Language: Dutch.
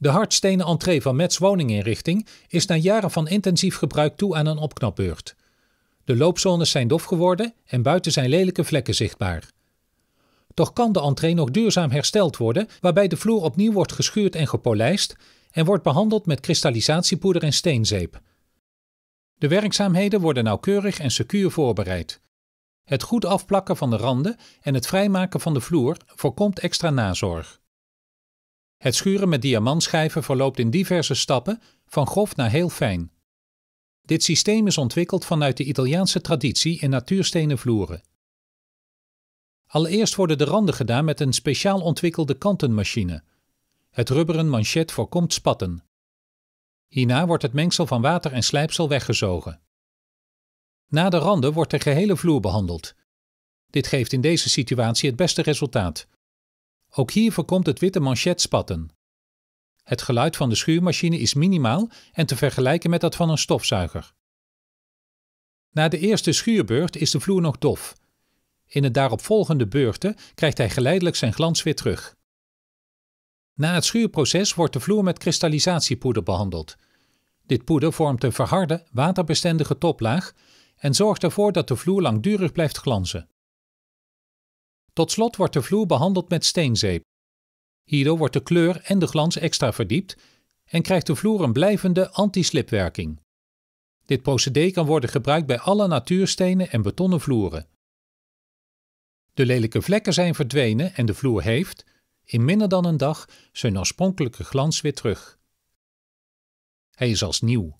De hardstenen entree van Mets woninginrichting is na jaren van intensief gebruik toe aan een opknapbeurt. De loopzones zijn dof geworden en buiten zijn lelijke vlekken zichtbaar. Toch kan de entree nog duurzaam hersteld worden, waarbij de vloer opnieuw wordt geschuurd en gepolijst en wordt behandeld met kristallisatiepoeder en steenzeep. De werkzaamheden worden nauwkeurig en secuur voorbereid. Het goed afplakken van de randen en het vrijmaken van de vloer voorkomt extra nazorg. Het schuren met diamantschijven verloopt in diverse stappen, van grof naar heel fijn. Dit systeem is ontwikkeld vanuit de Italiaanse traditie in natuurstenen vloeren. Allereerst worden de randen gedaan met een speciaal ontwikkelde kantenmachine. Het rubberen manchet voorkomt spatten. Hierna wordt het mengsel van water en slijpsel weggezogen. Na de randen wordt de gehele vloer behandeld. Dit geeft in deze situatie het beste resultaat. Ook hier voorkomt het witte manchet spatten. Het geluid van de schuurmachine is minimaal en te vergelijken met dat van een stofzuiger. Na de eerste schuurbeurt is de vloer nog dof. In de daaropvolgende beurten krijgt hij geleidelijk zijn glans weer terug. Na het schuurproces wordt de vloer met kristallisatiepoeder behandeld. Dit poeder vormt een verharde, waterbestendige toplaag en zorgt ervoor dat de vloer langdurig blijft glanzen. Tot slot wordt de vloer behandeld met steenzeep. Hierdoor wordt de kleur en de glans extra verdiept en krijgt de vloer een blijvende anti-slipwerking. Dit procedé kan worden gebruikt bij alle natuurstenen en betonnen vloeren. De lelijke vlekken zijn verdwenen en de vloer heeft, in minder dan een dag, zijn oorspronkelijke glans weer terug. Hij is als nieuw.